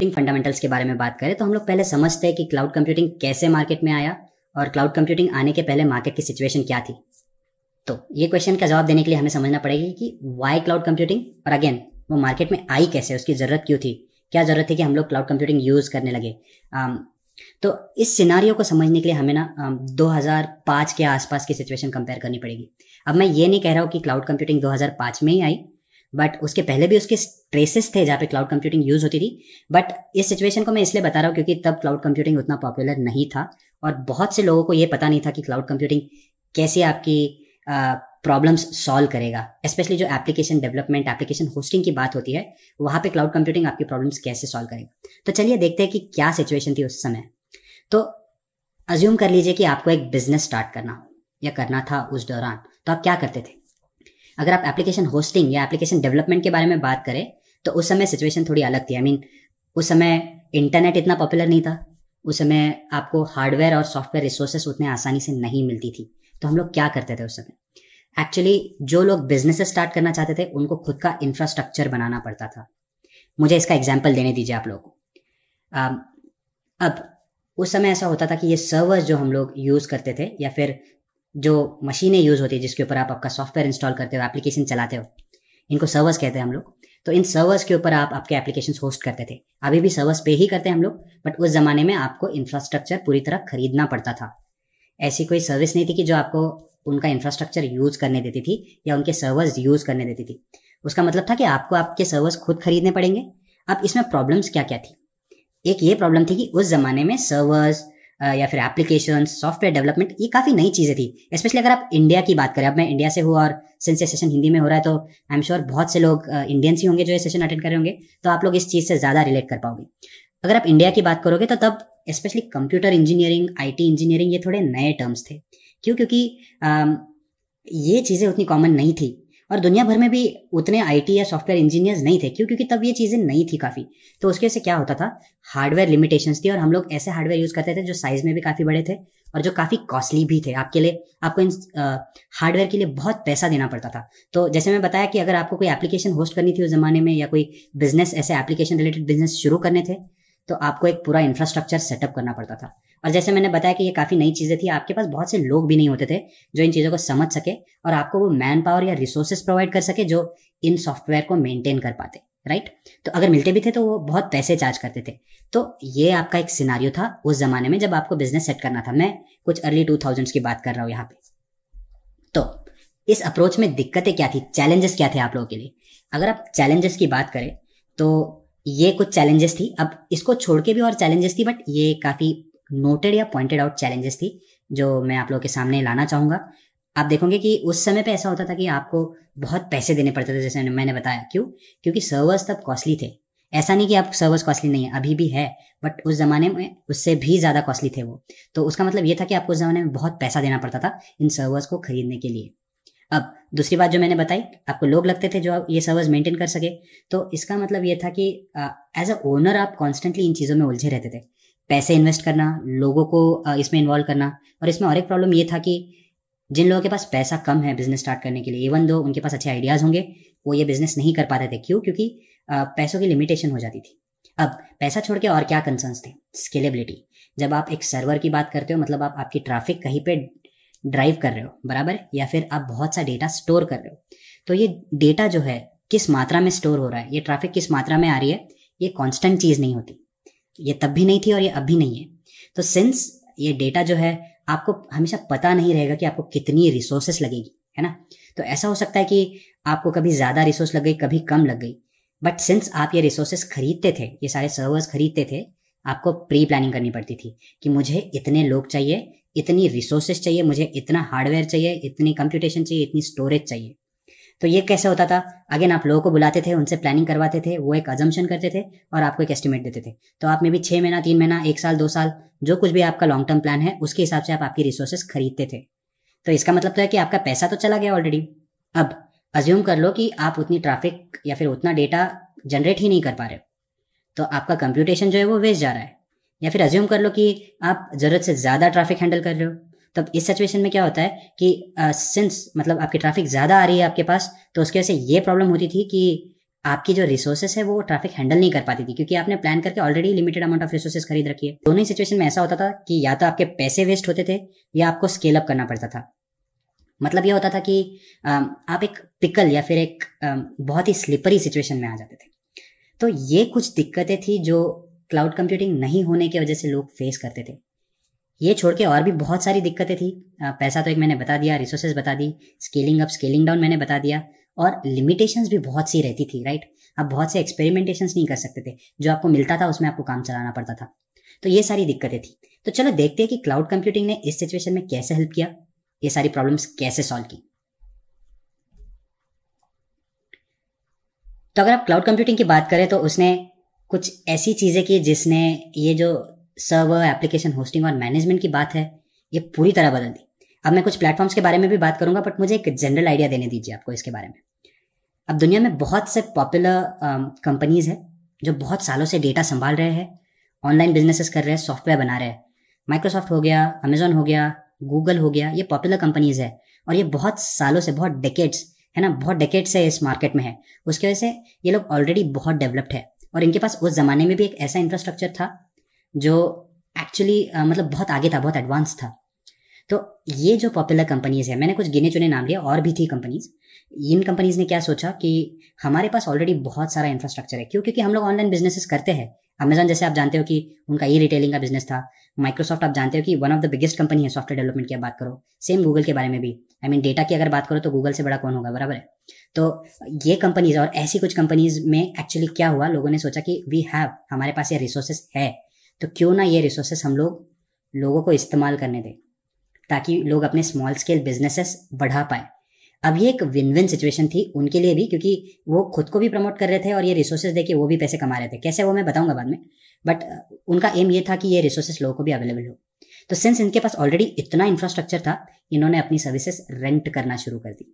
computing fundamentals के बारे में बात करें तो हम लोग पहले समझते हैं कि क्लाउड कंप्यूटिंग कैसे मार्केट में आया और क्लाउड कंप्यूटिंग आने के पहले मार्केट की सिचुएशन क्या थी तो ये क्वेश्चन का जवाब देने के लिए हमें समझना पड़ेगा कि वाई क्लाउड कंप्यूटिंग और अगेन वो मार्केट में आई कैसे उसकी ज़रूरत क्यों थी क्या ज़रूरत थी कि हम लोग क्लाउड कंप्यूटिंग यूज़ करने लगे आम, तो इस सिनारियो को समझने के लिए हमें ना आम, 2005 के आसपास की सिचुएशन कंपेयर करनी पड़ेगी अब मैं ये नहीं कह रहा हूँ कि क्लाउड कंप्यूटिंग 2005 में ही आई बट उसके पहले भी उसके ट्रेसेस थे जहाँ पे क्लाउड कंप्यूटिंग यूज होती थी बट इस सिचुएशन को मैं इसलिए बता रहा हूँ क्योंकि तब क्लाउड कंप्यूटिंग उतना पॉपुलर नहीं था और बहुत से लोगों को ये पता नहीं था कि क्लाउड कंप्यूटिंग कैसे आपकी प्रॉब्लम्स सॉल्व करेगा स्पेशली जो एप्लीकेशन डेवलपमेंट एप्लीकेशन होस्टिंग की बात होती है वहाँ पे क्लाउड कंप्यूटिंग आपकी प्रॉब्लम्स कैसे सॉल्व करेगा तो चलिए देखते हैं कि क्या सिचुएशन थी उस समय तो अज्यूम कर लीजिए कि आपको एक बिजनेस स्टार्ट करना हो या करना था उस दौरान तो आप क्या करते थे अगर आप एप्लीकेशन होस्टिंग या एप्लीकेशन डेवलपमेंट के बारे में बात करें तो उस समय सिचुएशन थोड़ी अलग थी आई I मीन mean, उस समय इंटरनेट इतना पॉपुलर नहीं था उस समय आपको हार्डवेयर और सॉफ्टवेयर रिसोर्सेस उतने आसानी से नहीं मिलती थी तो हम लोग क्या करते थे उस समय एक्चुअली जो लोग बिजनेस स्टार्ट करना चाहते थे उनको खुद का इंफ्रास्ट्रक्चर बनाना पड़ता था मुझे इसका एग्जाम्पल देने दीजिए आप लोगों को अब उस समय ऐसा होता था कि ये सर्वर्स जो हम लोग यूज़ करते थे या फिर जो मशीनें यूज़ होती है जिसके ऊपर आप आपका सॉफ्टवेयर इंस्टॉल करते हो एप्लीकेशन चलाते हो इनको सर्वर्स कहते हैं हम लोग तो इन सर्वर्स के ऊपर आप आपके एप्लीकेशन होस्ट करते थे अभी भी सर्वर्स पे ही करते हैं हम लोग बट उस ज़माने में आपको इंफ्रास्ट्रक्चर पूरी तरह खरीदना पड़ता था ऐसी कोई सर्विस नहीं थी कि जो आपको उनका इंफ्रास्ट्रक्चर यूज़ करने देती थी या उनके सर्वर्स यूज़ करने देती थी उसका मतलब था कि आपको आपके सर्वर्स खुद खरीदने पड़ेंगे अब इसमें प्रॉब्लम्स क्या क्या थी एक ये प्रॉब्लम थी कि उस ज़माने में सर्वर्स या फिर एप्लीकेशन सॉफ्टवेयर डेवलपमेंट ये काफ़ी नई चीज़ें थी स्पेशली अगर आप इंडिया की बात करें अब मैं इंडिया से हूँ और सिंस ये सेशन हिंदी में हो रहा है तो आई एम श्योर बहुत से लोग इंडियंस ही होंगे जो ये सेशन अटेंड करें होंगे तो आप लोग इस चीज़ से ज़्यादा रिलेट कर पाओगे अगर आप इंडिया की बात करोगे तो तब specially computer engineering IT engineering ये थोड़े नए टर्म्स थे क्यों क्योंकि ये चीज़ें उतनी कॉमन नहीं थी और दुनिया भर में भी उतने आईटी या सॉफ्टवेयर इंजीनियर्स नहीं थे क्यों क्योंकि तब ये चीज़ें नहीं थी काफ़ी तो उसके से क्या होता था हार्डवेयर लिमिटेशंस थी और हम लोग ऐसे हार्डवेयर यूज़ करते थे जो साइज़ में भी काफ़ी बड़े थे और जो काफ़ी कॉस्टली भी थे आपके लिए आपको इन हार्डवेयर के लिए बहुत पैसा देना पड़ता था तो जैसे मैं बताया कि अगर आपको कोई एप्लीकेशन होस्ट करनी थी उस ज़माने में या कोई बिजनेस ऐसे एप्लीकेशन रिलेटेड बिजनेस शुरू करने थे तो आपको एक पूरा इंफ्रास्ट्रक्चर सेटअप करना पड़ता था और जैसे मैंने बताया कि ये काफ़ी नई चीज़ें थी आपके पास बहुत से लोग भी नहीं होते थे जो इन चीज़ों को समझ सके और आपको वो मैन पावर या रिसोर्सेज प्रोवाइड कर सके जो इन सॉफ्टवेयर को मेंटेन कर पाते राइट तो अगर मिलते भी थे तो वो बहुत पैसे चार्ज करते थे तो ये आपका एक सिनारियो था उस ज़माने में जब आपको बिजनेस सेट करना था मैं कुछ अर्ली टू की बात कर रहा हूँ यहाँ पे तो इस अप्रोच में दिक्कतें क्या थी चैलेंजेस क्या थे आप लोगों के लिए अगर आप चैलेंजेस की बात करें तो ये कुछ चैलेंजेस थी अब इसको छोड़ के भी और चैलेंजेस थी बट ये काफ़ी नोटेड या पॉइंटेड आउट चैलेंजेस थी जो मैं आप लोगों के सामने लाना चाहूंगा आप देखोगे कि उस समय पे ऐसा होता था कि आपको बहुत पैसे देने पड़ते थे जैसे मैंने बताया क्यों क्योंकि सर्वर्स तब कॉस्टली थे ऐसा नहीं कि आप सर्वर्स कॉस्टली नहीं है अभी भी है बट उस ज़माने में उससे भी ज़्यादा कॉस्टली थे वो तो उसका मतलब ये था कि आपको उस ज़माने में बहुत पैसा देना पड़ता था इन सर्वर्स को खरीदने के लिए अब दूसरी बात जो मैंने बताई आपको लोग लगते थे जो आप ये सर्वर्स मेंटेन कर सके तो इसका मतलब ये था कि एज अ ओनर आप कॉन्स्टेंटली इन चीज़ों में उलझे रहते थे पैसे इन्वेस्ट करना लोगों को इसमें इन्वॉल्व करना और इसमें और एक प्रॉब्लम ये था कि जिन लोगों के पास पैसा कम है बिजनेस स्टार्ट करने के लिए इवन दो उनके पास अच्छे आइडियाज़ होंगे वो ये बिजनेस नहीं कर पाते थे क्यों क्योंकि पैसों की लिमिटेशन हो जाती थी अब पैसा छोड़ के और क्या कंसर्न्स थे स्केलेबिलिटी जब आप एक सर्वर की बात करते हो मतलब आप आपकी ट्रैफिक कहीं पे ड्राइव कर रहे हो बराबर या फिर आप बहुत सा डेटा स्टोर कर रहे हो तो ये डेटा जो है किस मात्रा में स्टोर हो रहा है ये ट्रैफिक किस मात्रा में आ रही है ये कांस्टेंट चीज़ नहीं होती ये तब भी नहीं थी और ये अब भी नहीं है तो सिंस ये डेटा जो है आपको हमेशा पता नहीं रहेगा कि आपको कितनी रिसोर्सेस लगेगी है ना तो ऐसा हो सकता है कि आपको कभी ज़्यादा रिसोर्स लग गई कभी कम लग गई बट सिंस आप ये रिसोर्सेस खरीदते थे ये सारे सर्वर्स खरीदते थे आपको प्री प्लानिंग करनी पड़ती थी कि मुझे इतने लोग चाहिए इतनी रिसोर्सेस चाहिए मुझे इतना हार्डवेयर चाहिए इतनी कंप्यूटेशन चाहिए इतनी स्टोरेज चाहिए तो ये कैसे होता था अगेन आप लोगों को बुलाते थे उनसे प्लानिंग करवाते थे वो एक अजम्पन करते थे और आपको एक एस्टिमेट देते थे तो आप में भी छह महीना तीन महीना एक साल दो साल जो कुछ भी आपका लॉन्ग टर्म प्लान है उसके हिसाब से आप आपकी रिसोर्सेस खरीदते थे तो इसका मतलब तो है कि आपका पैसा तो चला गया ऑलरेडी अब अज्यूम कर लो कि आप उतनी ट्रैफिक या फिर उतना डेटा जनरेट ही नहीं कर पा रहे तो आपका कंप्यूटेशन जो है वो वेस्ट जा रहा है या फिर अज्यूम कर लो कि आप ज़रूरत से ज़्यादा ट्रैफिक हैंडल कर रहे हो तब इस सिचुएशन में क्या होता है कि सिंस uh, मतलब आपकी ट्रैफिक ज़्यादा आ रही है आपके पास तो उसकी वजह से ये प्रॉब्लम होती थी कि आपकी जो रिसोर्सेस है वो ट्रैफिक हैंडल नहीं कर पाती थी क्योंकि आपने प्लान करके already limited amount of resources खरीद रखी है दोनों ही सिचुएशन में ऐसा होता था कि या तो आपके पैसे वेस्ट होते थे या आपको स्केल अप करना पड़ता था मतलब ये होता था कि आप एक पिकल या फिर एक बहुत ही स्लिपरी सिचुएशन में आ जाते थे तो ये कुछ दिक्कतें थी जो क्लाउड कंप्यूटिंग नहीं होने की वजह से लोग फेस करते थे ये छोड़ के और भी बहुत सारी दिक्कतें थी पैसा तो एक मैंने बता दिया रिसोर्सेज बता दी स्केलिंग अप स्केलिंग डाउन मैंने बता दिया और लिमिटेशंस भी बहुत सी रहती थी राइट आप बहुत से एक्सपेरिमेंटेशंस नहीं कर सकते थे जो आपको मिलता था उसमें आपको काम चलाना पड़ता था तो ये सारी दिक्कतें थी तो चलो देखते हैं कि क्लाउड कंप्यूटिंग ने इस सिचुएशन में कैसे हेल्प किया ये सारी प्रॉब्लम्स कैसे सॉल्व की तो अगर आप क्लाउड कंप्यूटिंग की बात करें तो उसने कुछ ऐसी चीज़ें की जिसने ये जो सर्वर एप्लीकेशन होस्टिंग और मैनेजमेंट की बात है ये पूरी तरह बदल दी अब मैं कुछ प्लेटफॉर्म्स के बारे में भी बात करूंगा बट मुझे एक जनरल आइडिया देने दीजिए आपको इसके बारे में अब दुनिया में बहुत से पॉपुलर कंपनीज um, हैं जो बहुत सालों से डेटा संभाल रहे हैं ऑनलाइन बिजनेसेस कर रहे हैं सॉफ्टवेयर बना रहे हैं माइक्रोसॉफ्ट हो गया अमेजोन हो गया गूगल हो गया ये पॉपुलर कंपनीज है और ये बहुत सालों से बहुत डेकेट्स है ना बहुत डेकेट से इस मार्केट में है उसकी वजह से ये लोग ऑलरेडी बहुत डेवलप्ड है और इनके पास उस जमाने में भी एक ऐसा इंफ्रास्ट्रक्चर था जो एक्चुअली uh, मतलब बहुत आगे था बहुत एडवांस था तो ये जो पॉपुलर कंपनीज है मैंने कुछ गिने चुने नाम लिए और भी थी कंपनीज इन कंपनीज ने क्या सोचा कि हमारे पास ऑलरेडी बहुत सारा इंफ्रास्ट्रक्चर है क्यों क्योंकि हम लोग ऑनलाइन बिजनेसेस करते हैं अमेजन जैसे आप जानते हो कि उनका ई रिटेलिंग का बिजनेस था माइक्रोसॉफ्ट आप जानते हो कि one of the biggest company है सॉफ्टवेयर डेवलपमेंट की बात करो सेम गूगल के बारे में भी आई मीन डेटा की अगर बात करो तो गूगल से बड़ा कौन होगा बराबर है तो ये कंपनीज और ऐसी कुछ कंपनीज में एक्चुअली क्या हुआ लोगों ने सोचा कि वी हैव हमारे पास ये रिसोर्सेस है तो क्यों ना ये रिसोर्सेस हम लोग लोगों को इस्तेमाल करने दें ताकि लोग अपने स्मॉल स्केल बिजनेसेस बढ़ा पाए अब ये एक विन विन सिचुएशन थी उनके लिए भी क्योंकि वो खुद को भी प्रमोट कर रहे थे और ये रिसोर्सेज देके वो भी पैसे कमा रहे थे कैसे वो मैं बताऊंगा बाद में बट उनका एम ये था कि ये रिसोर्सेज लोगों को भी अवेलेबल हो तो सिंस इनके पास ऑलरेडी इतना इंफ्रास्ट्रक्चर था इन्होंने अपनी सर्विसेज रेंट करना शुरू कर दी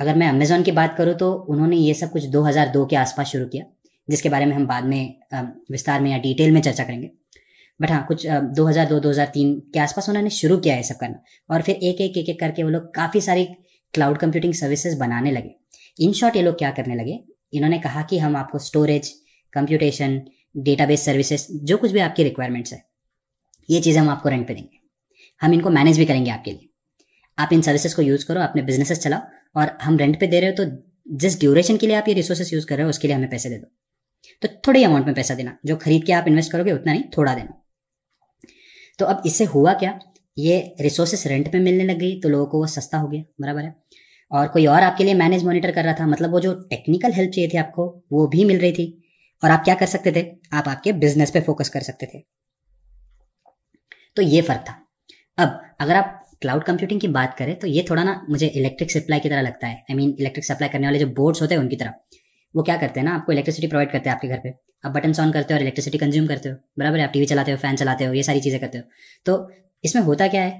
अगर मैं अमेजोन की बात करूँ तो उन्होंने ये सब कुछ 2002 के आसपास शुरू किया जिसके बारे में हम बाद में विस्तार में या डिटेल में चर्चा करेंगे बट हाँ कुछ 2002 2003 के आसपास उन्होंने शुरू किया है सब करना और फिर एक एक एक एक करके वो लोग काफ़ी सारी क्लाउड कंप्यूटिंग सर्विसेज बनाने लगे इन शॉर्ट ये लोग क्या करने लगे इन्होंने कहा कि हम आपको स्टोरेज कंप्यूटेशन डेटाबेस सर्विसेज जो कुछ भी आपकी रिक्वायरमेंट्स है ये चीज़ें हम आपको रेंट पे देंगे हम इनको मैनेज भी करेंगे आपके लिए आप इन सर्विसेज को यूज़ करो अपने बिजनेसेस चलाओ और हम रेंट पे दे रहे हो तो जिस ड्यूरेशन के लिए आप ये रिसोर्सेज यूज़ कर रहे हो उसके लिए हमें पैसे दे दो तो थोड़े अमाउंट में पैसा देना जो खरीद के आप इन्वेस्ट करोगे उतना नहीं थोड़ा देना तो अब इससे हुआ क्या ये रिसोर्सेस रेंट पे मिलने लग गई तो लोगों को वो सस्ता हो गया बराबर है और कोई और आपके लिए मैनेज मॉनिटर कर रहा था मतलब वो जो टेक्निकल हेल्प चाहिए थी आपको वो भी मिल रही थी और आप क्या कर सकते थे आप आपके बिजनेस पे फोकस कर सकते थे तो ये फर्क था अब अगर आप क्लाउड कंप्यूटिंग की बात करें तो ये थोड़ा ना मुझे इलेक्ट्रिक सप्लाई की तरह लगता है आई मीन इलेक्ट्रिक सप्लाई करने वाले जो बोर्ड्स होते हैं उनकी तरह वो क्या करते हैं ना आपको इलेक्ट्रिसिटी प्रोवाइड करते हैं आपके घर पे आप बटन ऑन करते हो और इलेक्ट्रिसिटी कंज्यूम करते हो बराबर आप टीवी चलाते हो फैन चलाते हो ये सारी चीज़ें करते हो तो इसमें होता क्या है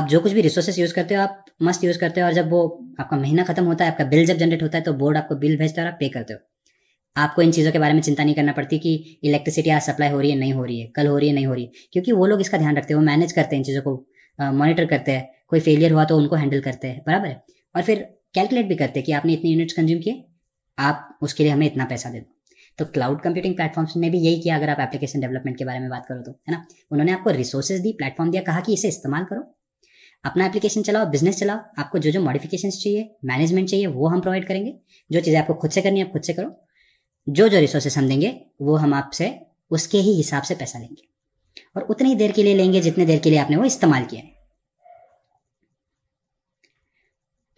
आप जो कुछ भी रिसोर्सेस यूज़ करते हो आप मस्त यूज़ करते हो और जब वो आपका महीना खत्म होता है आपका बिल जब जनरेट होता है तो बोर्ड आपको बिल भेजता है और आप पे करते हो आपको इन चीज़ों के बारे में चिंता नहीं करना पड़ती कि इलेक्ट्रिसिटी आज सप्लाई हो रही है नहीं हो रही है कल हो रही है नहीं हो रही है क्योंकि वो लोग इसका ध्यान रखते हैं वो मैनेज करते हैं इन चीज़ों को मॉनिटर करते हैं कोई फेलियर हुआ तो उनको हैंडल करते हैं बराबर है और फिर कैलकुलेट भी करते हैं कि आपने इतने यूनिट्स कंज्यूम किए आप उसके लिए हमें इतना पैसा दे दो तो क्लाउड कंप्यूटिंग प्लेटफॉर्म्स ने भी यही किया अगर आप एप्लीकेशन डेवलपमेंट के बारे में बात करो तो है ना उन्होंने आपको रिसोर्सेज दी प्लेटफॉर्म दिया कहा कि इसे इस्तेमाल करो अपना एप्लीकेशन चलाओ बिजनेस चलाओ आपको जो जो मॉडिफिकेशन चाहिए मैनेजमेंट चाहिए वो हम प्रोवाइड करेंगे जो चीज़ें आपको खुद से करनी है आप खुद से करो जो जो रिसोर्सेस हम देंगे वो हम आपसे उसके ही हिसाब से पैसा लेंगे और उतनी ही देर के लिए लेंगे जितने देर के लिए आपने वो इस्तेमाल किया है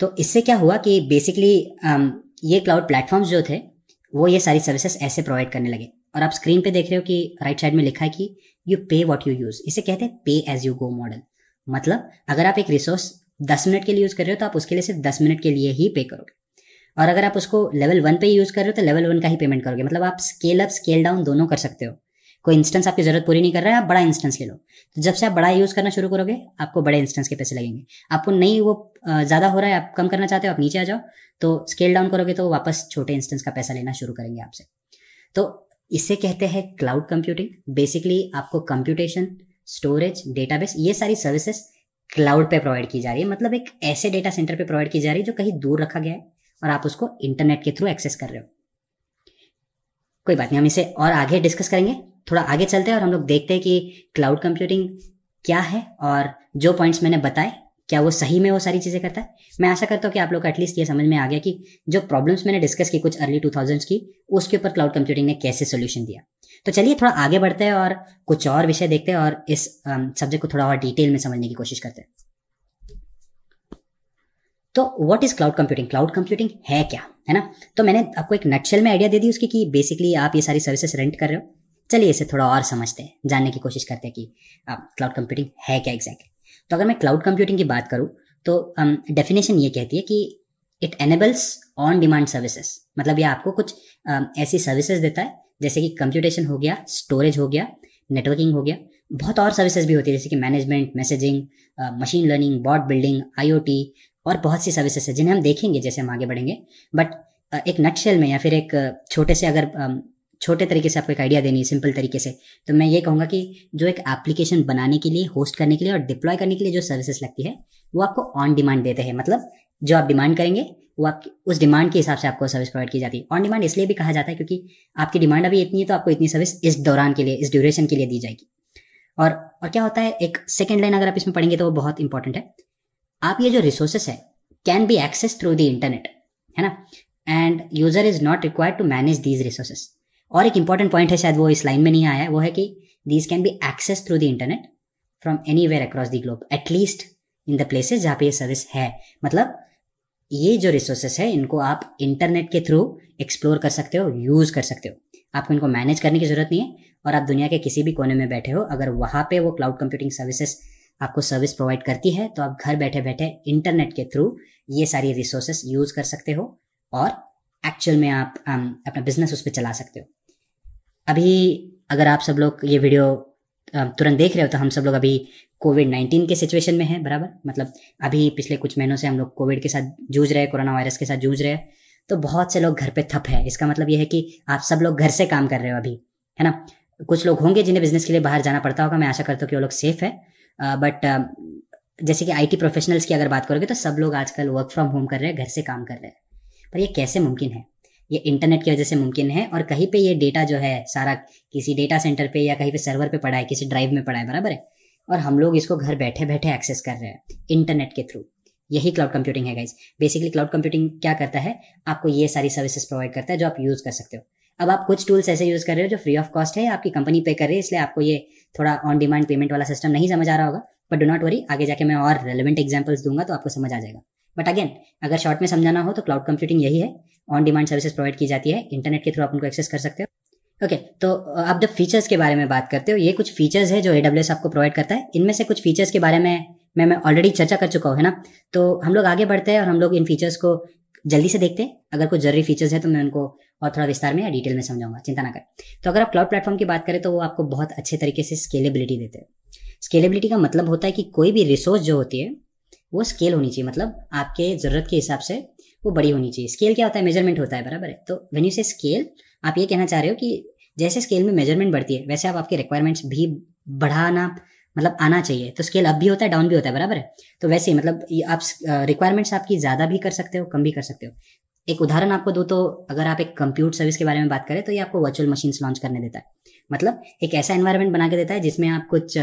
तो इससे क्या हुआ कि बेसिकली ये क्लाउड प्लेटफॉर्म्स जो थे वो ये सारी सर्विसेज ऐसे प्रोवाइड करने लगे और आप स्क्रीन पे देख रहे हो कि राइट साइड में लिखा है कि यू पे वॉट यू यूज़ इसे कहते हैं पे एज यू गो मॉडल मतलब अगर आप एक रिसोर्स दस मिनट के लिए यूज़ कर रहे हो तो आप उसके लिए सिर्फ दस मिनट के लिए ही पे करोगे और अगर आप उसको लेवल वन पे यूज़ कर रहे हो तो लेवल वन का ही पेमेंट करोगे मतलब आप स्केल अप स्केल डाउन दोनों कर सकते हो कोई इंस्टेंस आपकी जरूरत पूरी नहीं कर रहा है आप बड़ा इंस्टेंस ले लो तो जब से आप बड़ा यूज़ करना शुरू करोगे आपको बड़े इंस्टेंस के पैसे लगेंगे आपको नहीं वो ज़्यादा हो रहा है आप कम करना चाहते हो आप नीचे आ जाओ तो स्केल डाउन करोगे तो वापस छोटे इंस्टेंस का पैसा लेना शुरू करेंगे आपसे तो इसे कहते हैं क्लाउड कंप्यूटिंग बेसिकली आपको कंप्यूटेशन स्टोरेज डेटाबेस ये सारी सर्विसेज क्लाउड पे प्रोवाइड की जा रही है मतलब एक ऐसे डेटा सेंटर पे प्रोवाइड की जा रही है जो कहीं दूर रखा गया है और आप उसको इंटरनेट के थ्रू एक्सेस कर रहे हो कोई बात नहीं हम इसे और आगे डिस्कस करेंगे थोड़ा आगे चलते हैं और हम लोग देखते हैं कि क्लाउड कंप्यूटिंग क्या है और जो पॉइंट्स मैंने बताए क्या वो सही में वो सारी चीज़ें करता है मैं आशा करता हूँ कि आप लोग को एटलीस्ट ये समझ में आ गया कि जो प्रॉब्लम्स मैंने डिस्कस की कुछ अर्ली टू की उसके ऊपर क्लाउड कंप्यूटिंग ने कैसे सोल्यूशन दिया तो चलिए थोड़ा आगे बढ़ते हैं और कुछ और विषय देखते हैं और इस सब्जेक्ट um, को थोड़ा और डिटेल में समझने की कोशिश करते हैं तो what is cloud computing cloud computing है क्या है ना तो मैंने आपको एक नटशेल में आइडिया दे दी उसकी कि बेसिकली आप ये सारी सर्विसेज रेंट कर रहे हो चलिए इसे थोड़ा और समझते हैं जानने की कोशिश करते हैं कि क्लाउड um, कंप्यूटिंग है क्या एग्जैक्टली तो अगर मैं क्लाउड कंप्यूटिंग की बात करूँ तो डेफिनेशन um, ये कहती है कि it enables on demand services मतलब ये आपको कुछ um, ऐसी सर्विसेज देता है जैसे कि कंप्यूटेशन हो गया स्टोरेज हो गया नेटवर्किंग हो गया बहुत और सर्विसेज भी होती है जैसे कि management messaging machine learning bot building IoT और बहुत सी सर्विसेज है जिन्हें हम देखेंगे जैसे हम आगे बढ़ेंगे बट uh, एक नटशेल में या फिर एक uh, छोटे से अगर um, छोटे तरीके से आपको एक आइडिया देनी है सिंपल तरीके से तो मैं ये कहूँगा कि जो एक एप्लीकेशन बनाने के लिए होस्ट करने के लिए और डिप्लॉय करने के लिए जो सर्विसेज लगती है वो आपको ऑन डिमांड देते हैं मतलब जो आप डिमांड करेंगे वो आपकी उस डिमांड के हिसाब से आपको सर्विस प्रोवाइड की जाती है ऑन डिमांड इसलिए भी कहा जाता है क्योंकि आपकी डिमांड अभी इतनी है तो आपको इतनी सर्विस इस दौरान के लिए इस ड्यूरेशन के लिए दी जाएगी और और क्या होता है एक सेकेंड लाइन अगर आप इसमें पढ़ेंगे तो वो बहुत इंपॉर्टेंट है आप ये जो रिसोर्सेस है can be access through the internet है ना and user is not required to manage these resources और एक इंपॉर्टेंट पॉइंट है शायद वो इस लाइन में नहीं आया है वो है कि these can be access through the internet from anywhere across the globe at least in the places जहाँ पे ये सर्विस है मतलब ये जो रिसोर्सेस है इनको आप इंटरनेट के थ्रू एक्सप्लोर कर सकते हो यूज़ कर सकते हो आपको इनको मैनेज करने की ज़रूरत नहीं है और आप दुनिया के किसी भी कोने में बैठे हो अगर वहां पे वो क्लाउड कंप्यूटिंग सर्विसेज आपको सर्विस प्रोवाइड करती है तो आप घर बैठे बैठे इंटरनेट के थ्रू ये सारी रिसोर्सेस यूज़ कर सकते हो और एक्चुअल में आप um, अपना बिजनेस उस पर चला सकते हो अभी अगर आप सब लोग ये वीडियो तुरंत देख रहे हो तो हम सब लोग अभी कोविड नाइन्टीन के सिचुएशन में हैं बराबर मतलब अभी पिछले कुछ महीनों से हम लोग कोविड के साथ जूझ रहे कोरोना वायरस के साथ जूझ रहे हैं तो बहुत से लोग घर पे थप है इसका मतलब ये है कि आप सब लोग घर से काम कर रहे हो अभी है ना कुछ लोग होंगे जिन्हें बिजनेस के लिए बाहर जाना पड़ता होगा मैं आशा करता हूँ कि वो लोग सेफ है बट जैसे कि आईटी प्रोफेशनल्स की अगर बात करोगे तो सब लोग आजकल वर्क फ्रॉम होम कर रहे हैं घर से काम कर रहे हैं पर ये कैसे मुमकिन है ये इंटरनेट की वजह से मुमकिन है और कहीं पे ये डेटा जो है सारा किसी डेटा सेंटर पे या कहीं पे सर्वर पे पड़ा है किसी ड्राइव में पड़ा है बराबर है और हम लोग इसको घर बैठे बैठे एक्सेस कर रहे हैं इंटरनेट के थ्रू यही क्लाउड कंप्यूटिंग है गाइज बेसिकली क्लाउड कंप्यूटिंग क्या करता है आपको ये सारी सर्विसेज प्रोवाइड करता है जो आप यूज़ कर सकते हो अब आप कुछ टूल्स ऐसे यूज़ कर रहे हो जो फ्री ऑफ कॉस्ट है आपकी कंपनी पे कर रही है इसलिए आपको ये थोड़ा ऑन डिमांड पेमेंट वाला सिस्टम नहीं समझ आ रहा होगा बट डो नॉट वरी आगे जाके मैं और रेलिवेंट एग्जाम्पल्स दूंगा तो आपको समझ आ जाएगा बट अगेन अगर शॉर्ट में समझाना हो तो क्लाउड कंप्यूटिंग यही है ऑन डिमांड सर्विसेज प्रोवाइड की जाती है इंटरनेट के थ्रू आप उनको एक्सेस कर सकते हो ओके okay, तो आप जब फीचर्स के बारे में बात करते हो ये कुछ फीचर्स है जो ए आपको प्रोवाइड करता है इनमें से कुछ फीचर्स के बारे में मैं मैं ऑलरेडी चर्चा कर चुका हूँ है ना तो हम लोग आगे बढ़ते हैं और हम लोग इन फीचर्स को जल्दी से देखते हैं अगर कुछ जरूरी फीचर्स है तो मैं उनको और थोड़ा विस्तार में या डिटेल में समझाऊंगा चिंता ना करें तो अगर आप क्लाउड प्लेटफॉर्म की बात करें तो वो आपको बहुत अच्छे तरीके से स्केलेबिलिटी देते हैं स्केलेबिलिटी का मतलब होता है कि कोई भी रिसोर्स जो होती है वो स्केल होनी चाहिए मतलब आपके ज़रूरत के हिसाब से वो बड़ी होनी चाहिए स्केल क्या होता है मेजरमेंट होता है बराबर है तो वेन यू से स्केल आप ये कहना चाह रहे हो कि जैसे स्केल में मेजरमेंट बढ़ती है वैसे आप आपके रिक्वायरमेंट्स भी बढ़ाना मतलब आना चाहिए तो स्केल अप भी होता है डाउन भी होता है बराबर है तो वैसे ही मतलब आप रिक्वायरमेंट्स आपकी ज़्यादा भी कर सकते हो कम भी कर सकते हो एक उदाहरण आपको दो तो अगर आप एक कंप्यूटर सर्विस के बारे में बात करें तो ये आपको वर्चुअल मशीन्स लॉन्च करने देता है मतलब एक ऐसा एन्वायरमेंट बना के देता है जिसमें आप कुछ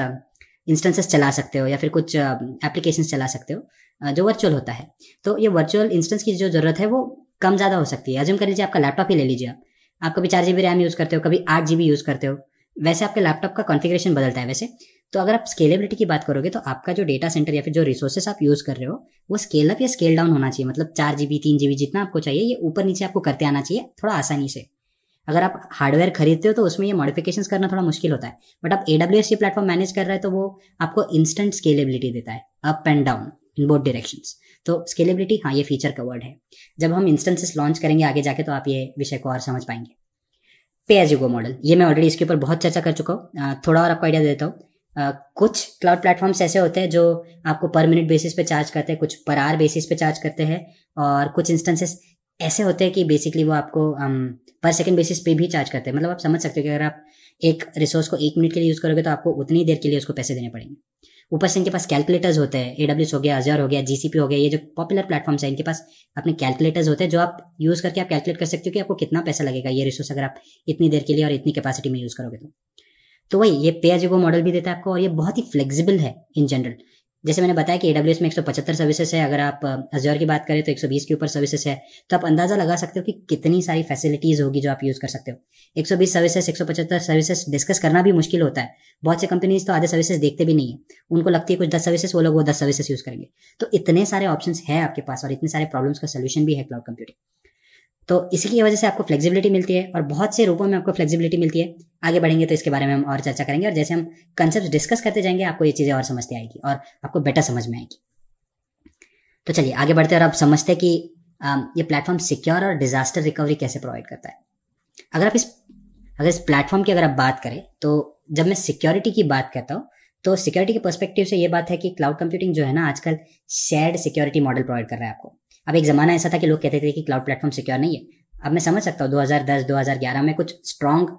इंस्टेंसेस चला सकते हो या फिर कुछ एप्लीकेशन चला सकते हो जो वर्चुअल होता है तो ये वर्चुअल इंस्टेंस की जो ज़रूरत है वो कम ज़्यादा हो सकती है अज्यूम कर लीजिए आपका लैपटॉप ही ले लीजिए आप आप कभी चार जी रैम यूज़ करते हो कभी आठ जी यूज़ करते हो वैसे आपके लैपटॉप का कॉन्फ़िगरेशन बदलता है वैसे तो अगर आप स्केलेबिलिटी की बात करोगे तो आपका जो डेटा सेंटर या फिर जो रिसोर्सेस आप यूज़ कर रहे हो वो स्केल अप या स्केल डाउन होना चाहिए मतलब चार जी बी तीन जी बी जितना आपको चाहिए ये ऊपर नीचे आपको करते आना चाहिए थोड़ा आसानी से अगर आप हार्डवेयर खरीदते हो तो उसमें ये मॉडिफिकेशंस करना थोड़ा मुश्किल होता है बट आप एडब्ल्यू एस प्लेटफॉर्म मैनेज कर रहे हैं तो वो आपको इंस्टेंट स्केलेबिलिटी देता है up and down in both direction तो स्केलेबिलिटी हाँ ये फीचर का वर्ड है जब हम इंस्टेंसेस लॉन्च करेंगे आगे जाके तो आप ये विषय को और समझ पाएंगे पे एज यू गो मॉडल ये मैं ऑलरेडी इसके ऊपर बहुत चर्चा कर चुका हूँ थोड़ा और आपको आइडिया देता हूँ Uh, कुछ क्लाउड प्लेटफॉर्म्स ऐसे होते हैं जो आपको पर मिनट बेसिस पे चार्ज करते हैं कुछ पर आर बेसिस पे चार्ज करते हैं और कुछ इंस्टेंसेस ऐसे होते हैं कि बेसिकली वो आपको पर सेकेंड बेसिस पे भी चार्ज करते हैं मतलब आप समझ सकते हो कि अगर आप एक रिसोर्स को एक मिनट के लिए यूज़ करोगे तो आपको उतनी देर के लिए उसको पैसे देने पड़ेंगे ऊपर से इनके पास कैलकुलेटर्स होते हैं ए हो गया अजर हो गया जी हो गया ये जो पॉपुलर प्लेटफॉर्म्स हैं इनके पास अपने कैलकुलेटर्स होते हैं जो आप यूज़ करके आप कैलकुलेट कर सकते हो कि आपको कितना पैसा लगेगा ये रिसोर्स अगर आप इतनी देर के लिए और इतनी कैपेसिटी में यूज़ करोगे तो तो वही ये पे एज मॉडल भी देता है आपको और ये बहुत ही फ्लेक्सिबल है इन जनरल जैसे मैंने बताया कि AWS में एक सौ पचहत्तर सर्विसेज है अगर आप अजोर की बात करें तो 120 के ऊपर सर्विसेज है तो आप अंदाजा लगा सकते हो कि कितनी सारी फैसिलिटीज होगी जो आप यूज कर सकते हो 120 सर्विसेज 175 सर्विसेज डिस्कस करना भी मुश्किल होता है बहुत से कंपनीज तो आधे सर्विसेज देखते भी नहीं है उनको लगती है कुछ दस सर्विसेज वो लोग वो दस सर्विसेज यूज करेंगे तो इतने सारे ऑप्शन है आपके पास और इतने सारे प्रॉब्लम्स का सोल्यूशन भी है क्लाउड कंप्यूटिंग तो इसी की वजह से आपको फ्लेक्सिबिलिटी मिलती है और बहुत से रूपों में आपको फ्लेक्सिबिलिटी मिलती है आगे बढ़ेंगे तो इसके बारे में हम और चर्चा करेंगे और जैसे हम कंसेप्ट डिस्कस करते जाएंगे आपको ये चीज़ें और समझते आएगी और आपको बेटर समझ में आएगी तो चलिए आगे बढ़ते और आप समझते हैं कि ये प्लेटफॉर्म सिक्योर और डिजास्टर रिकवरी कैसे प्रोवाइड करता है अगर आप इस अगर इस प्लेटफॉर्म की अगर आप बात करें तो जब मैं सिक्योरिटी की बात करता हूँ तो सिक्योरिटी के पर्सपेक्टिव से ये बात है कि क्लाउड कंप्यूटिंग जो है ना आजकल शेयर्ड सिक्योरिटी मॉडल प्रोवाइड कर रहा है आपको अब एक ज़माना ऐसा था कि लोग कहते थे कि क्लाउड प्लेटफॉर्म सिक्योर नहीं है अब मैं समझ सकता हूँ 2010 2011 में कुछ स्ट्रॉन्ग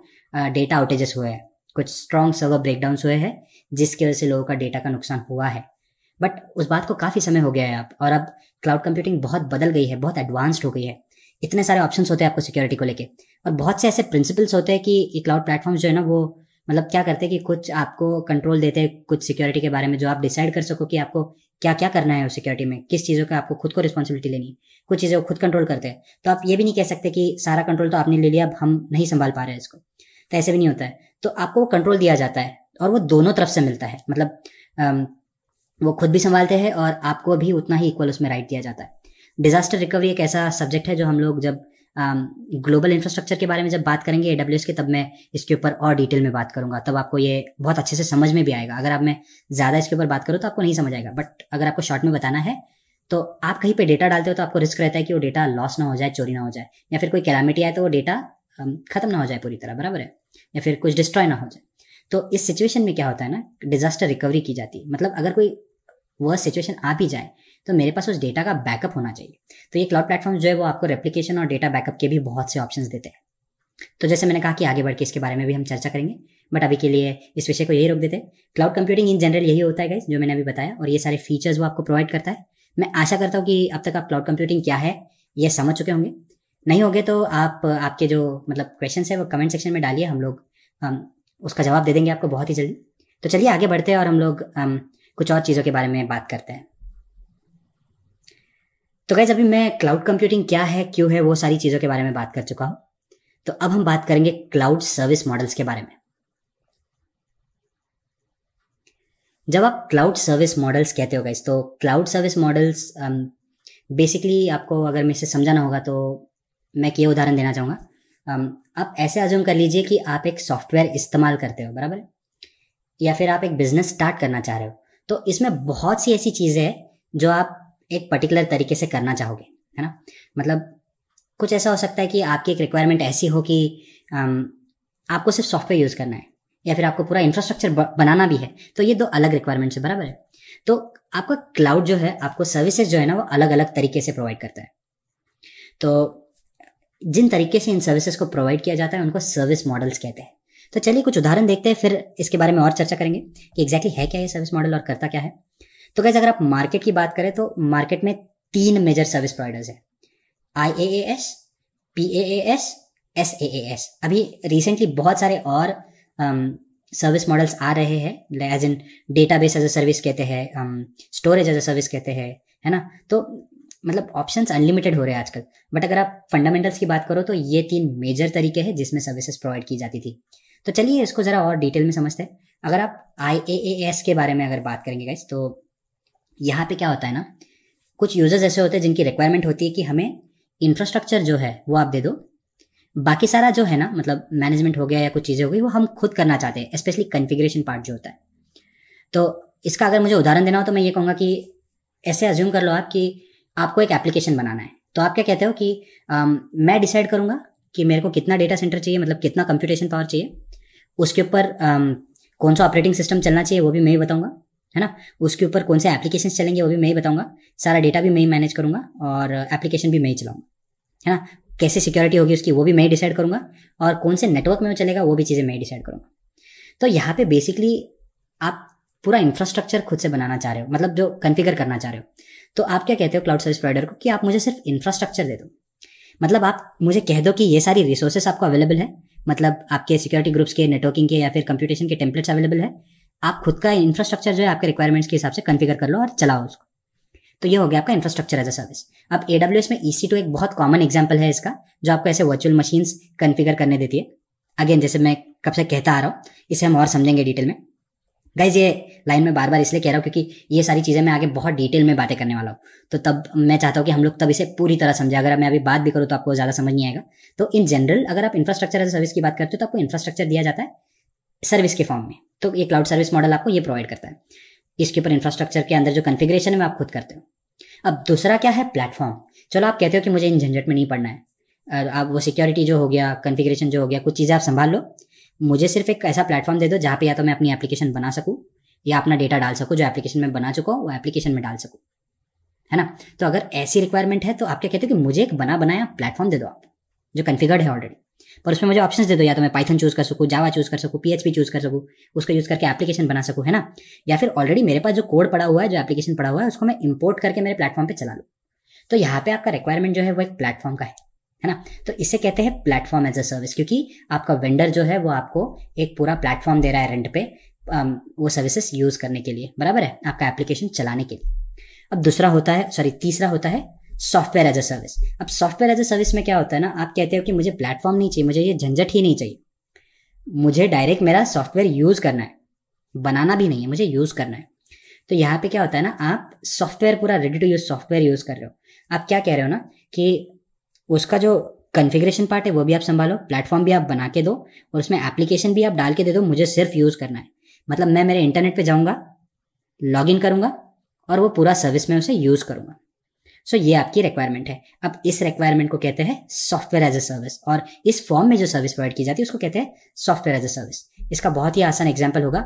डेटा आउटेजेस हुए हैं कुछ स्ट्रॉन्ग सर्वर ब्रेकडाउन्स हुए हैं जिसकी वजह से लोगों का डेटा का नुकसान हुआ है बट उस बात को काफ़ी समय हो गया है अब और अब क्लाउड कंप्यूटिंग बहुत बदल गई है बहुत एडवांस्ड हो गई है इतने सारे ऑप्शन होते हैं आपको सिक्योरिटी को लेकर और बहुत से ऐसे प्रिंसिपल्स होते हैं कि क्लाउड प्लेटफॉर्म जो है ना वो मतलब क्या करते हैं कि कुछ आपको कंट्रोल देते हैं कुछ सिक्योरिटी के बारे में जो आप डिसाइड कर सको कि आपको क्या क्या करना है सिक्योरिटी में किस चीज़ों का आपको खुद को रिस्पॉन्सिबिलिटी लेनी है कुछ चीज़ें खुद कंट्रोल करते हैं तो आप ये भी नहीं कह सकते कि सारा कंट्रोल तो आपने ले लिया अब हम नहीं संभाल पा रहे हैं इसको तो ऐसे भी नहीं होता है तो आपको कंट्रोल दिया जाता है और वो दोनों तरफ से मिलता है मतलब वो खुद भी संभालते हैं और आपको भी उतना ही इक्वल उसमें राइट दिया जाता है डिजास्टर रिकवरी एक ऐसा सब्जेक्ट है जो हम लोग जब ग्लोबल um, इंफ्रास्ट्रक्चर के बारे में जब बात करेंगे एडब्ल्यू के तब मैं इसके ऊपर और डिटेल में बात करूंगा तब आपको ये बहुत अच्छे से समझ में भी आएगा अगर आप मैं ज़्यादा इसके ऊपर बात करूँ तो आपको नहीं समझ आएगा बट अगर आपको शॉर्ट में बताना है तो आप कहीं पे डेटा डालते हो तो आपको रिस्क रहता है कि वो डेटा लॉस ना हो जाए चोरी ना हो जाए या फिर कोई कैलामिटी आए तो वो डेटा um, खत्म ना हो जाए पूरी तरह बराबर है या फिर कुछ डिस्ट्रॉय ना हो जाए तो इस सिचुएशन में क्या होता है ना डिजास्टर रिकवरी की जाती है मतलब अगर कोई वर्स्ट सिचुएशन आ भी जाए तो मेरे पास उस डेटा का बैकअप होना चाहिए तो ये क्लाउड प्लेटफॉर्म जो है वो आपको रेप्लीकेशन और डेटा बैकअप के भी बहुत से ऑप्शन देते हैं तो जैसे मैंने कहा कि आगे बढ़ के इसके बारे में भी हम चर्चा करेंगे बट अभी के लिए इस विषय को यही रोक देते हैं क्लाउड कंप्यूटिंग इन जनरल यही होता है गाइज जो मैंने अभी बताया और ये सारे फीचर्स वो आपको प्रोवाइड करता है मैं आशा करता हूँ कि अब तक आप क्लाउड कंप्यूटिंग क्या है ये समझ चुके होंगे नहीं होंगे तो आप आपके जो मतलब क्वेश्चन है वो कमेंट सेक्शन में डालिए हम लोग हम उसका जवाब दे देंगे आपको बहुत ही जल्दी तो चलिए आगे बढ़ते हैं और हम लोग कुछ और चीज़ों के बारे में बात करते हैं तो गैस अभी मैं क्लाउड कंप्यूटिंग क्या है क्यों है वो सारी चीज़ों के बारे में बात कर चुका हूं तो अब हम बात करेंगे क्लाउड सर्विस मॉडल्स के बारे में जब आप क्लाउड सर्विस मॉडल्स कहते हो गैस तो क्लाउड सर्विस मॉडल्स बेसिकली आपको अगर मेरे इसे समझाना होगा तो मैं ये उदाहरण देना चाहूँगा um, आप ऐसे आजम कर लीजिए कि आप एक सॉफ्टवेयर इस्तेमाल करते हो बराबर या फिर आप एक बिजनेस स्टार्ट करना चाह रहे हो तो इसमें बहुत सी ऐसी चीज़ें हैं जो आप एक पर्टिकुलर तरीके से करना चाहोगे है ना मतलब कुछ ऐसा हो सकता है कि आपकी एक रिक्वायरमेंट ऐसी हो कि आम, आपको सिर्फ सॉफ्टवेयर यूज़ करना है या फिर आपको पूरा इंफ्रास्ट्रक्चर बनाना भी है तो ये दो अलग रिक्वायरमेंट है बराबर है तो आपका क्लाउड जो है आपको सर्विसेज जो है ना वो अलग अलग तरीके से प्रोवाइड करता है तो जिन तरीके से इन सर्विसेज को प्रोवाइड किया जाता है उनको सर्विस मॉडल्स कहते हैं तो चलिए कुछ उदाहरण देखते हैं फिर इसके बारे में और चर्चा करेंगे कि एग्जैक्टली exactly है क्या ये सर्विस मॉडल और करता क्या है तो कैसे अगर आप मार्केट की बात करें तो मार्केट में तीन मेजर सर्विस प्रोवाइडर्स हैं I A S P A S S A S अभी रिसेंटली बहुत सारे और सर्विस um, मॉडल्स आ रहे हैं as in data base as a service कहते हैं स्टोरेज एज अ सर्विस कहते हैं है ना तो मतलब ऑप्शन अनलिमिटेड हो रहे हैं आजकल बट अगर आप फंडामेंटल्स की बात करो तो ये तीन मेजर तरीके हैं जिसमें सर्विसेज प्रोवाइड की जाती थी तो चलिए इसको ज़रा और डिटेल में समझते हैं अगर आप आई के बारे में अगर बात करेंगे गाइज तो यहाँ पे क्या होता है ना कुछ यूजर्स ऐसे होते हैं जिनकी रिक्वायरमेंट होती है कि हमें इंफ्रास्ट्रक्चर जो है वो आप दे दो बाकी सारा जो है ना मतलब मैनेजमेंट हो गया या कुछ चीज़ें हो गई वो हम खुद करना चाहते हैं स्पेशली कन्फिग्रेशन पार्ट जो होता है तो इसका अगर मुझे उदाहरण देना हो तो मैं ये कहूँगा कि ऐसे अज्यूम कर लो आप कि आपको एक एप्लीकेशन बनाना है तो आप क्या कहते हो कि आ, मैं डिसाइड करूँगा कि मेरे को कितना डेटा सेंटर चाहिए मतलब कितना कंप्यूटेशन पावर चाहिए उसके ऊपर कौन सा ऑपरेटिंग सिस्टम चलना चाहिए वो भी मैं ही बताऊँगा है ना उसके ऊपर कौन से एप्लीकेशन चलेंगे वो भी मैं ही बताऊंगा सारा डेटा भी मैं ही मैनेज करूंगा और एप्लीकेशन भी मैं ही चलाऊंगा है ना कैसे सिक्योरिटी होगी उसकी वो भी मैं ही डिसाइड करूंगा और कौन से नेटवर्क में वो चलेगा वो भी चीज़ें मैं ही डिसाइड करूंगा तो यहाँ पे बेसिकली आप पूरा इंफ्रास्ट्रक्चर खुद से बनाना चाह रहे हो मतलब जो कन्फिगर करना चाह रहे हो तो आप क्या कहते हो क्लाउड सर्विस प्रोवाइडर को कि आप मुझे सिर्फ इंफ्रास्ट्रक्चर दे दो मतलब आप मुझे कह दो कि ये सारी रिसोर्सेस आपको अवेलेबल है मतलब आपके सिक्योरिटी ग्रुप्स के नेटवर्किंग के या फिर कंप्यूटेशन के टेम्पलेट्स अवेलेबल है आप खुद का इंफ्रास्ट्रक्चर जो है आपके रिक्वायरमेंट्स के हिसाब से कन्फिगर कर लो और चलाओ उसको तो ये हो गया आपका इंफ्रास्ट्रक्चर एज अ सर्विस अब ए में ई e सी एक बहुत कॉमन एग्जाम्पल है इसका जो आपको ऐसे वर्चुअल मशीन्स कन्फिगर करने देती है अगेन जैसे मैं कब से कहता आ रहा हूँ इसे हम और समझेंगे डिटेल में गाइज ये लाइन में बार बार इसलिए कह रहा हूँ क्योंकि ये सारी चीज़ें मैं आगे बहुत डिटेल में बातें करने वाला हूँ तो तब मैं चाहता हूँ कि हम लोग तब इसे पूरी तरह समझे अगर मैं अभी बात भी करूँ तो आपको ज़्यादा समझ नहीं आएगा तो इन जनरल अगर आप इंफ्रास्ट्रक्चर एज सर्विस की बात करते हो तो आपको इंफ्रास्ट्रक्चर दिया जाता है सर्विस के फॉर्म में तो ये क्लाउड सर्विस मॉडल आपको ये प्रोवाइड करता है इसके ऊपर इंफ्रास्ट्रक्चर के अंदर जो कन्फिग्रेशन है आप खुद करते हो अब दूसरा क्या है प्लेटफॉर्म चलो आप कहते हो कि मुझे इन झंझट में नहीं पड़ना है आप वो सिक्योरिटी जो हो गया कन्फिग्रेशन जो हो गया कुछ चीज़ें आप संभाल लो मुझे सिर्फ एक ऐसा प्लेटफॉर्म दे दो जहाँ पे या तो मैं अपनी एप्लीकेशन बना सकूँ या अपना डेटा डाल सकूँ जो एप्लीकेशन में बना चुका हूँ वो एप्लीकेशन में डाल सकूँ है ना तो अगर ऐसी रिक्वायरमेंट है तो आप क्या कहते हो कि मुझे एक बना बनाया प्लेटफॉर्म दे दो आप जो कन्फिगर्ड है ऑलरेडी पर उसमें मुझे ऑप्शन दे दो या तो मैं पाइथन चूज कर सकूँ जावा चूज कर सकूँ पीएचपी चूज कर सकूँ उसका यूज करके एप्लीकेशन बना सकूँ है ना या फिर ऑलरेडी मेरे पास जो कोड पड़ा हुआ है जो एप्लीकेशन पड़ा हुआ है उसको मैं इंपोर्ट करके मेरे प्लेटफॉर्म पर चला लूँ तो यहाँ पे आपका रिक्वायरमेंट जो है वो एक प्लेटफॉर्म का है है ना तो इसे कहते हैं प्लेटफॉर्म एज अ सर्विस क्योंकि आपका वेंडर जो है वो आपको एक पूरा प्लेटफॉर्म दे रहा है रेंट पे वो सर्विसेज यूज करने के लिए बराबर है आपका एप्लीकेशन चलाने के लिए अब दूसरा होता है सॉरी तीसरा होता है सॉफ्टवेयर एज अ सर्विस अब सॉफ्टवेयर एज अ सर्विस में क्या होता है ना आप कहते हो कि मुझे प्लेटफॉर्म नहीं चाहिए मुझे ये झंझट ही नहीं चाहिए मुझे डायरेक्ट मेरा सॉफ्टवेयर यूज़ करना है बनाना भी नहीं है मुझे यूज़ करना है तो यहाँ पे क्या होता है ना आप सॉफ्टवेयर पूरा ready to use software use कर रहे हो आप क्या कह रहे हो ना कि उसका जो कन्फिग्रेशन पार्ट है वो भी आप संभालो प्लेटफॉर्म भी आप बना के दो और उसमें एप्लीकेशन भी आप डाल के दे दो मुझे सिर्फ यूज़ करना है मतलब मैं मेरे इंटरनेट पर जाऊंगा लॉग इन करूंगा और वो पूरा सर्विस में उसे यूज़ करूँगा सो ये आपकी रिक्वायरमेंट है अब इस रिक्वायरमेंट को कहते हैं सॉफ्टवेयर एज अ सर्विस और इस फॉर्म में जो सर्विस प्रोवाइड की जाती है उसको कहते हैं सॉफ्टवेयर एज अ सर्विस इसका बहुत ही आसान एग्जाम्पल होगा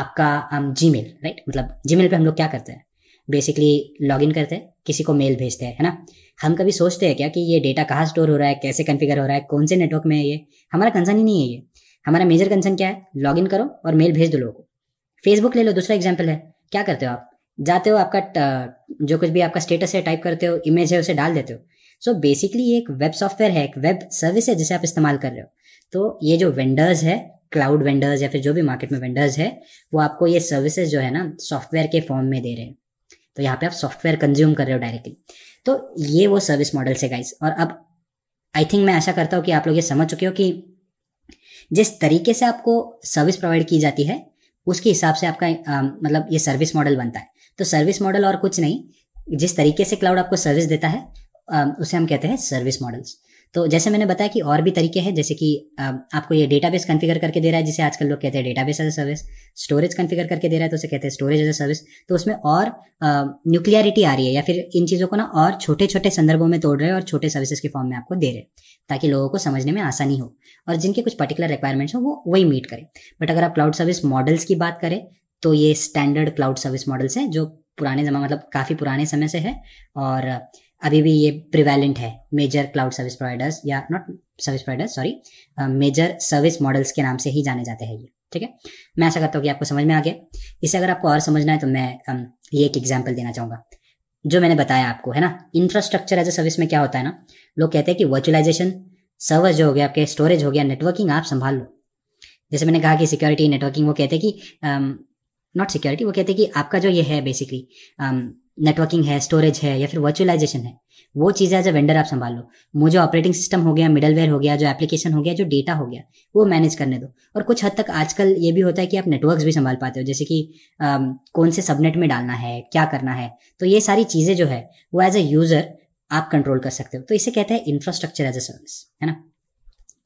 आपका हम जी मेल राइट मतलब जी मेल पर हम लोग क्या करते हैं बेसिकली लॉग इन करते हैं किसी को मेल भेजते हैं है ना हम कभी सोचते हैं क्या कि ये डेटा कहाँ स्टोर हो रहा है कैसे कन्फिगर हो रहा है कौन से नेटवर्क में है ये हमारा कंसर्न ही नहीं है ये हमारा मेजर कंसर्न क्या है लॉग इन करो और मेल भेज दो लोगों को फेसबुक ले लो दूसरा एग्जाम्पल है क्या करते हो आप जाते हो आपका जो कुछ भी आपका स्टेटस है टाइप करते हो इमेज है उसे डाल देते हो सो so बेसिकली ये एक वेब सॉफ्टवेयर है एक वेब सर्विस है जिसे आप इस्तेमाल कर रहे हो तो ये जो वेंडर्स है क्लाउड वेंडर्स या फिर जो भी मार्केट में वेंडर्स है वो आपको ये सर्विसेज जो है ना सॉफ्टवेयर के फॉर्म में दे रहे हैं तो यहाँ पे आप सॉफ्टवेयर कंज्यूम कर रहे हो डायरेक्टली तो ये वो सर्विस मॉडल से गाइस और अब आई थिंक मैं आशा करता हूँ कि आप लोग ये समझ चुके हो कि जिस तरीके से आपको सर्विस प्रोवाइड की जाती है उसके हिसाब से आपका आ, मतलब ये सर्विस मॉडल बनता है तो सर्विस मॉडल और कुछ नहीं जिस तरीके से क्लाउड आपको सर्विस देता है उसे हम कहते हैं सर्विस मॉडल्स तो जैसे मैंने बताया कि और भी तरीके हैं जैसे कि आपको ये डेटाबेस कॉन्फ़िगर करके दे रहा है जिसे आजकल लोग कहते हैं database as a service storage configure करके दे रहा है तो उसे कहते हैं स्टोरेज एज अ सर्विस तो उसमें और न्यूक्लियरिटी आ रही है या फिर इन चीज़ों को ना और छोटे छोटे संदर्भों में तोड़ रहे हैं और छोटे सर्विसेज के फॉर्म में आपको दे रहे हैं ताकि लोगों को समझने में आसानी हो और जिनके कुछ पर्टिकुलर रिक्वायरमेंट्स हो वो वही मीट करें बट अगर आप क्लाउड सर्विस मॉडल्स की बात करें तो ये स्टैंडर्ड क्लाउड सर्विस मॉडल्स हैं जो पुराने जमा मतलब काफ़ी पुराने समय से है और अभी भी ये प्रिवेलेंट है मेजर क्लाउड सर्विस प्रोवाइडर्स या not service providers sorry major service models के नाम से ही जाने जाते हैं ये ठीक है मैं ऐसा करता हूँ कि आपको समझ में आ गया इसे अगर आपको और समझना है तो मैं um, ये एक एग्जाम्पल देना चाहूँगा जो मैंने बताया आपको है ना इंफ्रास्ट्रक्चर एज ए सर्विस में क्या होता है ना लोग कहते हैं कि वर्चुअलाइजेशन सर्वर जो हो गया आपके स्टोरेज हो गया नेटवर्किंग आप संभाल लो जैसे मैंने कहा कि सिक्योरिटी नेटवर्किंग वो कहते हैं कि नॉट सिक्योरिटी वो कहते हैं कि आपका जो ये है बेसिकली नेटवर्किंग um, है स्टोरेज है या फिर वर्चुअलाइजेशन है वो चीज़ें एज अ वेंडर आप संभाल लो मुझे ऑपरेटिंग सिस्टम हो गया मिडलवेयर हो गया जो एप्लीकेशन हो गया जो डेटा हो गया वो मैनेज करने दो और कुछ हद तक आजकल ये भी होता है कि आप नेटवर्क्स भी संभाल पाते हो जैसे कि आ, um, कौन से सबनेट में डालना है क्या करना है तो ये सारी चीज़ें जो है वो एज अ यूज़र आप कंट्रोल कर सकते हो तो इसे कहते हैं इंफ्रास्ट्रक्चर एज अ सर्विस है ना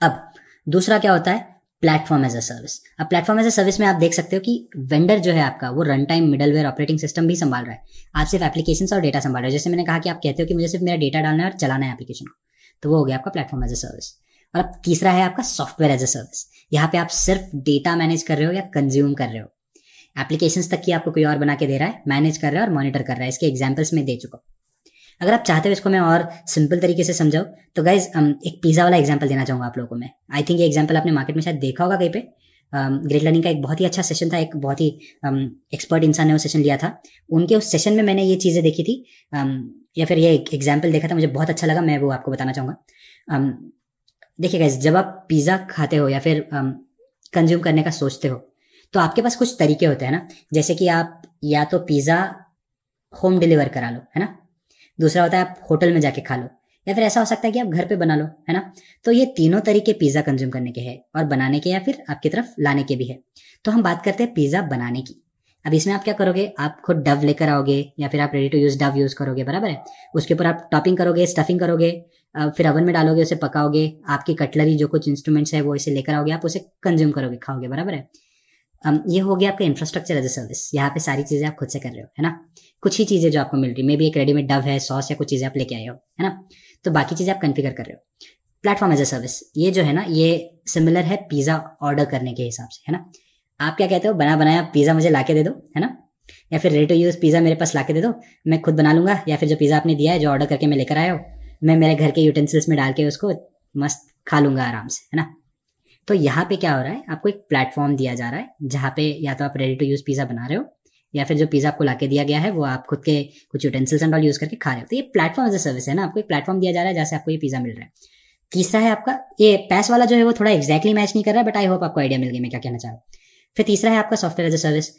अब दूसरा क्या होता है प्लेटफॉर्म एज अ सर्विस अब प्लेटफॉर्म एज अ सर्विस में आप देख सकते हो कि वेंडर जो है आपका वो runtime middleware operating system भी संभाल रहा है आप सिर्फ एप्लीकेशन और डेटा संभाल रहे हो जैसे मैंने कहा कि आप कहते हो कि मुझे सिर्फ मेरा डेटा डालना है और चलाना है एप्लीकेशन को तो वो हो गया आपका प्लेटफॉर्म एज अ सर्विस और अब तीसरा है आपका सॉफ्टवेयर एज अ सर्विस यहाँ पे आप सिर्फ डेटा मैनेज कर रहे हो या कंज्यूम कर रहे हो एप्लीकेशन तक की आपको कोई और बना के दे रहा है मैनेज कर रहा है और मॉनिटर कर रहा है इसके एग्जाम्पल्स में दे चुका हूँ अगर आप चाहते हो इसको मैं और सिंपल तरीके से समझाऊ तो गाइज um, एक पिज़्ज़ा वाला एग्जाम्पल देना चाहूंगा आप लोगों को मैं आई थिंक ये एग्जाम्पल आपने मार्केट में शायद देखा होगा कहीं पे ग्रेट um, लर्निंग का एक बहुत ही अच्छा सेशन था एक बहुत ही एक्सपर्ट um, इंसान ने वो सेशन लिया था उनके उस सेशन में मैंने ये चीज़ें देखी थी या फिर ये एक एग्जाम्पल देखा था मुझे बहुत अच्छा लगा मैं वो आपको बताना चाहूंगा देखिए गाइज जब आप पिज़्ज़ा खाते हो या फिर कंज्यूम करने का सोचते हो तो आपके पास कुछ तरीके होते हैं ना जैसे कि आप या तो पिज़्ज़ा होम डिलीवर करा लो है ना दूसरा होता है आप होटल में जाके खा लो या फिर ऐसा हो सकता है कि आप घर पे बना लो है ना तो ये तीनों तरीके पिज्ज़ा कंज्यूम करने के हैं और बनाने के या फिर आपकी तरफ लाने के भी है तो हम बात करते हैं पिज़्ज़ा बनाने की अब इसमें आप क्या करोगे आप खुद डव लेकर आओगे या फिर आप ready to use dough use करोगे बराबर है उसके ऊपर आप टॉपिंग करोगे स्टफिंग करोगे फिर अवन में डालोगे उसे पकाओगे आपकी कटलरी जो कुछ इंस्ट्रूमेंट्स है वो इसे लेकर आओगे आप उसे कंज्यूम करोगे खाओगे बराबर है ये हो गया आपका इंफ्रास्ट्रक्चर एज ए सर्विस यहाँ पे सारी चीज़ें आप खुद से कर रहे हो है ना कुछ ही चीज़ें जो आपको मिल रही है मे बी एक रेडीमेड डव है सॉस या कुछ चीज़ें आप लेके आए हो है ना तो बाकी चीज़ें आप कन्फिगर कर रहे हो प्लेटफॉर्म एज अ सर्विस ये जो है ना ये सिमिलर है पिज़्ज़ा ऑर्डर करने के हिसाब से है ना आप क्या कहते हो बना बनाया पिज़्ज़ा मुझे ला दे दो है ना या फिर रेडी टू यूज़ पिज़्ज़ा मेरे पास ला दे दो मैं खुद बना लूंगा या फिर जो पिज़्ज़ा आपने दिया है जो ऑर्डर करके मैं लेकर आया हो मैं मेरे घर के यूटेंसिल्स में डाल के उसको मस्त खा लूंगा आराम से है ना तो यहाँ पे क्या हो रहा है आपको एक प्लेटफॉर्म दिया जा रहा है जहाँ पे या तो आप रेडी टू यूज़ पिज़्ज़ा बना रहे हो या फिर जो पिज्जा आपको के दिया गया है वो आप खुद के कुछ यूटेंसिल्स एंड ऑल यूज करके खा रहे हो तो ये प्लेटफॉर्म एज ए सर्विस है ना आपको एक प्लेटफॉर्म दिया जा रहा है जैसे आपको ये पिज्जा मिल रहा है तीसरा है आपका ये पैस वाला जो है वो थोड़ा एक्जैक्टली मैच नहीं कर रहा है बट आई होप आपको आइडिया मिल गया मैं क्या कहना चाह रहा हूँ फिर तीसरा है आपका सॉफ्टवेयर एज ए सर्विस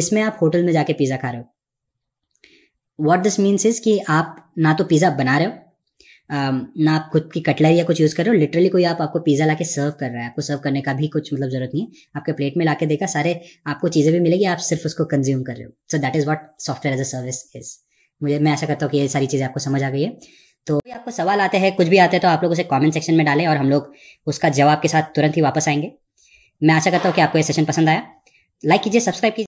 इसमें आप होटल में जाके पिज्जा खा रहे हो वॉट दिस मीन्स इज कि आप ना तो पिज्जा बना रहे हो ना आप खुद की कटलरी या कुछ यूज़ कर रहे हो लिटरली कोई आप आपको पिज़्ज़ा लाके सर्व कर रहा है आपको सर्व करने का भी कुछ मतलब ज़रूरत नहीं है आपके प्लेट में लाके देखा सारे आपको चीज़ें भी मिलेगी आप सिर्फ उसको कंज्यूम कर रहे हो so that is what software as a service is मुझे मैं ऐसा करता हूँ कि ये सारी चीज़ें आपको समझ आ गई है तो आपको सवाल आते हैं कुछ भी आते हैं तो आप लोग उसे कमेंट सेक्शन में डालें और हम लोग उसका जवाब के साथ तुरंत ही वापस आएंगे मैं आशा करता हूँ कि आपको ये सेशन पसंद आया लाइक कीजिए सब्सक्राइब कीजिए